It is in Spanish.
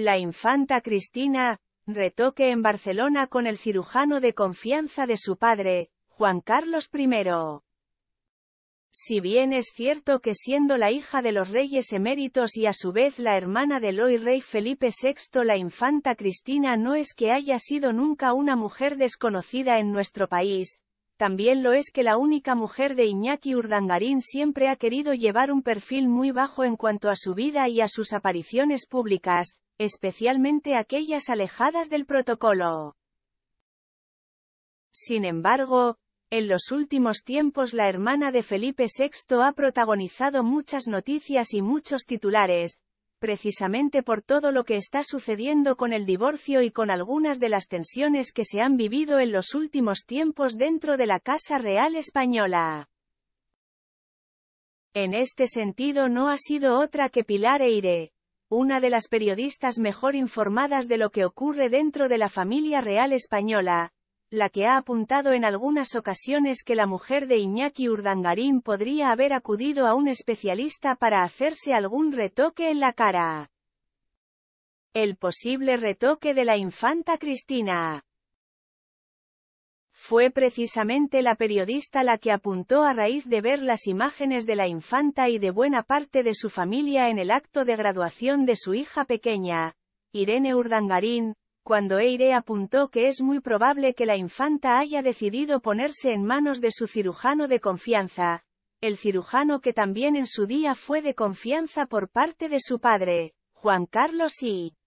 La infanta Cristina, retoque en Barcelona con el cirujano de confianza de su padre, Juan Carlos I. Si bien es cierto que siendo la hija de los reyes eméritos y a su vez la hermana del hoy rey Felipe VI la infanta Cristina no es que haya sido nunca una mujer desconocida en nuestro país, también lo es que la única mujer de Iñaki Urdangarín siempre ha querido llevar un perfil muy bajo en cuanto a su vida y a sus apariciones públicas, especialmente aquellas alejadas del protocolo. Sin embargo, en los últimos tiempos la hermana de Felipe VI ha protagonizado muchas noticias y muchos titulares, precisamente por todo lo que está sucediendo con el divorcio y con algunas de las tensiones que se han vivido en los últimos tiempos dentro de la Casa Real Española. En este sentido no ha sido otra que Pilar Eire, una de las periodistas mejor informadas de lo que ocurre dentro de la familia real española, la que ha apuntado en algunas ocasiones que la mujer de Iñaki Urdangarín podría haber acudido a un especialista para hacerse algún retoque en la cara. El posible retoque de la infanta Cristina. Fue precisamente la periodista la que apuntó a raíz de ver las imágenes de la infanta y de buena parte de su familia en el acto de graduación de su hija pequeña, Irene Urdangarín, cuando Eire apuntó que es muy probable que la infanta haya decidido ponerse en manos de su cirujano de confianza, el cirujano que también en su día fue de confianza por parte de su padre, Juan Carlos I.